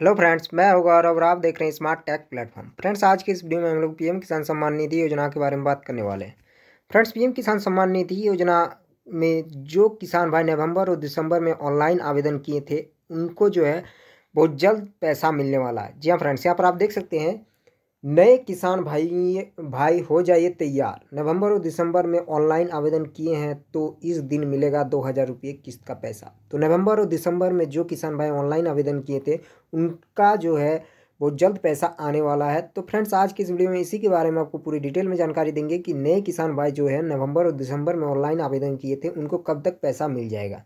hello friends मैं होगा और आप देख रहे हैं स्मार्ट टेक प्लेटफॉर्म फ्रेंड्स आज की इस वीडियो में हम लोग पीएम किसान सम्मान निधि योजना के बारे में बात करने वाले हैं फ्रेंड्स पीएम किसान सम्मान निधि योजना में जो किसान भाई नवंबर और दिसंबर में ऑनलाइन आवेदन किए थे उनको जो है बहुत जल्द पैसा मिलने वाला है जी हाँ फ्रेंड्स यहाँ पर आप देख सकते हैं नए किसान भाई भाई हो जाइए तैयार नवंबर और दिसंबर में ऑनलाइन आवेदन किए हैं तो इस दिन मिलेगा दो हज़ार रुपये किस्त का पैसा तो नवंबर और दिसंबर में जो किसान भाई ऑनलाइन आवेदन किए थे उनका जो है वो जल्द पैसा आने वाला है तो फ्रेंड्स आज की इस वीडियो में इसी के बारे में आपको पूरी डिटेल में जानकारी देंगे कि नए किसान भाई जो है नवंबर और दिसंबर में ऑनलाइन आवेदन किए थे उनको कब तक पैसा मिल जाएगा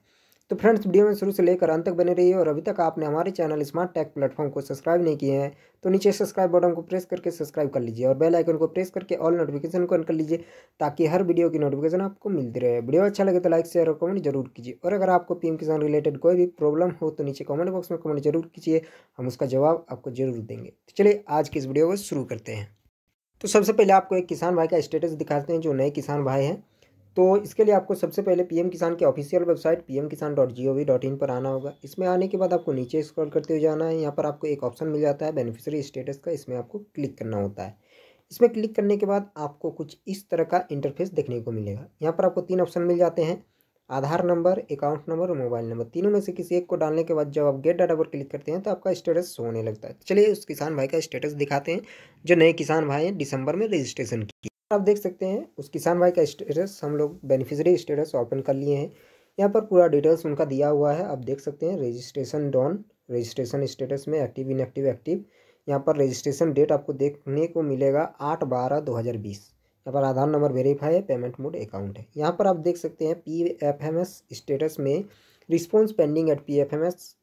तो फ्रेंड्स वीडियो में शुरू से लेकर अंत तक बने रहिए और अभी तक आपने हमारे चैनल स्मार्ट टेक प्लेटफॉर्म को सब्सक्राइब नहीं किए हैं तो नीचे सब्सक्राइब बटन को प्रेस करके सब्सक्राइब कर लीजिए और बेल आइकन को प्रेस करके ऑल नोटिफिकेशन को ऑन कर लीजिए ताकि हर वीडियो की नोटिफिकेशन आपको मिलती रहे वीडियो अच्छा लगे तो लाइक शेयर और कमेंट जरूर कीजिए और अगर आपको पीएम किसान रिलेटेड कोई भी प्रॉब्लम हो तो नीचे कॉमेंट बॉक्स में कमेंट जरूर कीजिए हम उसका जवाब आपको जरूर देंगे तो चलिए आज की इस वीडियो को शुरू करते हैं तो सबसे पहले आपको एक किसान भाई का स्टेटस दिखाते हैं जो नए किसान भाई हैं तो इसके लिए आपको सबसे पहले पीएम किसान के official website P M Kisan dot G O V dot in पर आना होगा इसमें आने के बाद आपको नीचे स्क्रॉल करते हुए जाना है यहाँ पर आपको एक ऑप्शन मिल जाता है बेनिफिशियरी स्टेटस का इसमें आपको क्लिक करना होता है इसमें क्लिक करने के बाद आपको कुछ इस तरह का इंटरफेस देखने को मिलेगा यहाँ पर आपको तीन ऑप्शन मिल जाते हैं आधार नंबर अकाउंट नंबर और मोबाइल नंबर तीनों में से किसी एक को डालने के बाद जब आप गेट डाटा पर क्लिक करते हैं तो आपका स्टेटस होने लगता है तो चलिए उस किसान भाई का स्टेटस दिखाते हैं जो नए किसान भाई हैं दिसंबर में रजिस्ट्रेशन की आप देख सकते हैं उस किसान भाई का स्टेटस हम लोग बेनिफिशरी स्टेटस ओपन कर लिए हैं यहाँ पर पूरा डिटेल्स उनका दिया हुआ है आप देख सकते हैं रजिस्ट्रेशन डॉन रजिस्ट्रेशन स्टेटस में एक्टिव इनएक्टिव एक्टिव यहाँ पर रजिस्ट्रेशन डेट आपको देखने को मिलेगा आठ बारह दो हज़ार बीस यहाँ पर आधार नंबर वेरीफाई है पेमेंट मोड अकाउंट है यहाँ पर आप देख सकते हैं P F M S status में response pending at P F M S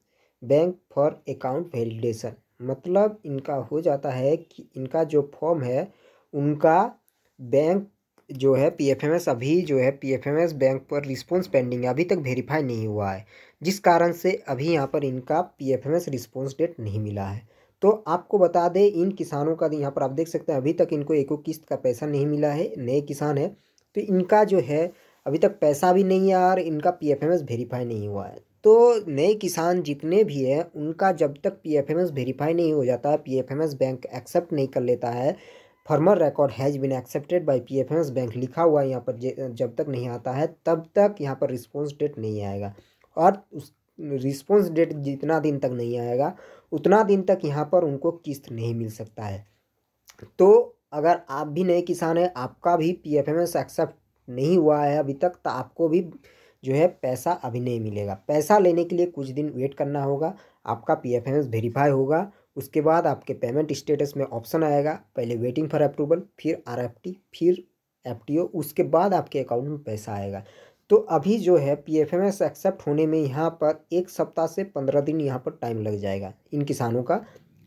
bank for account validation मतलब इनका हो जाता है कि इनका जो फॉर्म है उनका बैंक जो है पीएफएमएस अभी जो है पीएफएमएस बैंक पर रिस्पॉन्स पेंडिंग है अभी तक वेरीफाई नहीं हुआ है जिस कारण से अभी यहाँ पर इनका पीएफएमएस रिस्पॉन्स डेट नहीं मिला है तो आपको बता दें इन किसानों का यहाँ पर आप देख सकते हैं अभी तक इनको एको किस्त का पैसा नहीं मिला है नए किसान है तो इनका जो है अभी तक पैसा भी नहीं आया और इनका पी एफ वेरीफाई नहीं हुआ है तो नए किसान जितने भी हैं उनका जब तक पी एफ वेरीफाई नहीं हो जाता है पी बैंक एक्सेप्ट नहीं कर लेता है farmer record has been accepted by S bank लिखा हुआ है यहाँ पर जब तक नहीं आता है तब तक यहाँ पर रिस्पॉन्स डेट नहीं आएगा और उस रिस्पॉन्स डेट जितना दिन तक नहीं आएगा उतना दिन तक यहाँ पर उनको किस्त नहीं मिल सकता है तो अगर आप भी नए किसान हैं आपका भी P F M S accept नहीं हुआ है अभी तक तो आपको भी जो है पैसा अभी नहीं मिलेगा पैसा लेने के लिए कुछ दिन वेट करना होगा आपका P F M S verify होगा उसके बाद आपके पेमेंट स्टेटस में ऑप्शन आएगा पहले वेटिंग फॉर अप्रूवल फिर आर फिर एफ उसके बाद आपके अकाउंट में पैसा आएगा तो अभी जो है P F M S accept होने में यहाँ पर एक सप्ताह से पंद्रह दिन यहाँ पर टाइम लग जाएगा इन किसानों का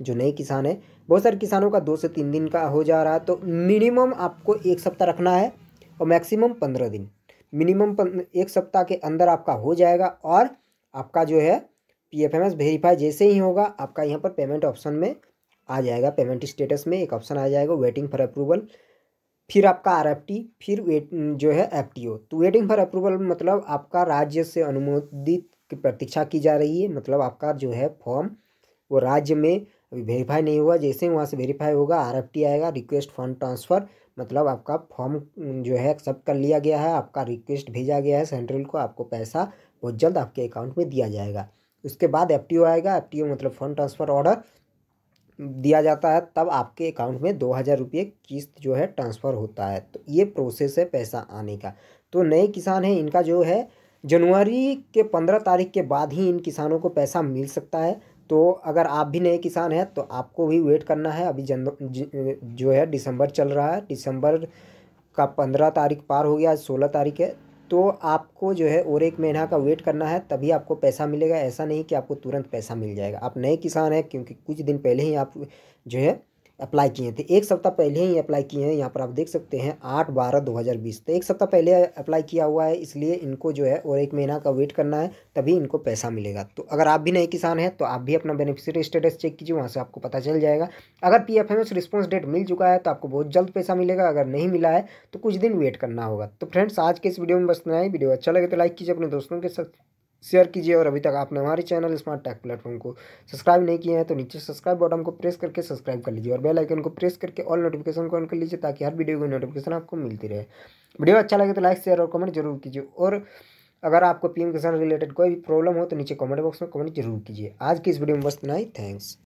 जो नए किसान है बहुत सारे किसानों का दो से तीन दिन का हो जा रहा है तो मिनिमम आपको एक सप्ताह रखना है और मैक्सिमम पंद्रह दिन मिनिमम एक सप्ताह के अंदर आपका हो जाएगा और आपका जो है P F M S verify जैसे ही होगा आपका यहाँ पर पेमेंट ऑप्शन में आ जाएगा पेमेंट स्टेटस में एक ऑप्शन आ जाएगा वेटिंग फॉर अप्रूवल फिर आपका आर एफ टी फिर वेट जो है एफ टी ओ तो वेटिंग फॉर अप्रूवल मतलब आपका राज्य से अनुमोदित की प्रतीक्षा की जा रही है मतलब आपका जो है फॉर्म वो राज्य में अभी वेरीफाई नहीं हुआ जैसे ही वहाँ से वेरीफाई होगा आर एफ टी आएगा रिक्वेस्ट फॉर्म ट्रांसफ़र मतलब आपका फॉर्म जो है एक्सेप्ट कर लिया गया है आपका रिक्वेस्ट भेजा गया है सेंट्रल को आपको पैसा बहुत जल्द आपके अकाउंट में दिया जाएगा उसके बाद एफ आएगा एफ मतलब फंड ट्रांसफ़र ऑर्डर दिया जाता है तब आपके अकाउंट में दो हज़ार रुपये किस्त जो है ट्रांसफ़र होता है तो ये प्रोसेस है पैसा आने का तो नए किसान हैं इनका जो है जनवरी के पंद्रह तारीख के बाद ही इन किसानों को पैसा मिल सकता है तो अगर आप भी नए किसान हैं तो आपको भी वेट करना है अभी जन जो है दिसंबर चल रहा है दिसंबर का पंद्रह तारीख पार हो गया सोलह तारीख है तो आपको जो है और एक महीना का वेट करना है तभी आपको पैसा मिलेगा ऐसा नहीं कि आपको तुरंत पैसा मिल जाएगा आप नए किसान हैं क्योंकि कुछ दिन पहले ही आप जो है अप्लाई किए थे तो एक सप्ताह पहले ही अप्लाई किए हैं यहाँ पर आप देख सकते हैं आठ बारह दो हज़ार बीस तो एक सप्ताह पहले अप्लाई किया हुआ है इसलिए इनको जो है और एक महीना का वेट करना है तभी इनको पैसा मिलेगा तो अगर आप भी नए किसान हैं तो आप भी अपना बेनिफिशियरी स्टेटस चेक कीजिए वहाँ से आपको पता चल जाएगा अगर P F M S response date मिल चुका है तो आपको बहुत जल्द पैसा मिलेगा अगर नहीं मिला है तो कुछ दिन वेट करना होगा तो फ्रेंड्स आज के इस वीडियो में बस इतना वीडियो अच्छा लगे तो लाइक कीजिए अपने दोस्तों के साथ शेयर कीजिए और अभी तक आपने हमारे चैनल स्मार्ट टैक प्लेटफॉर्म को सब्सक्राइब नहीं किया है तो नीचे सब्सक्राइब बटन को प्रेस करके सब्सक्राइब कर लीजिए और बेल आइकन को प्रेस करके ऑल नोटिफिकेशन को ऑन कर लीजिए ताकि हर वीडियो की नोटिफिकेशन आपको मिलती रहे वीडियो अच्छा लगे तो लाइक शेयर और कमेंट जरूर कीजिए और अगर आपको पीएम किसान रिलेटेड कोई भी प्रॉब्लम हो तो नीचे कमेंट बॉक्स में कमेंट जरूर कीजिए आज की इस वीडियो में बस नाई थैंक्स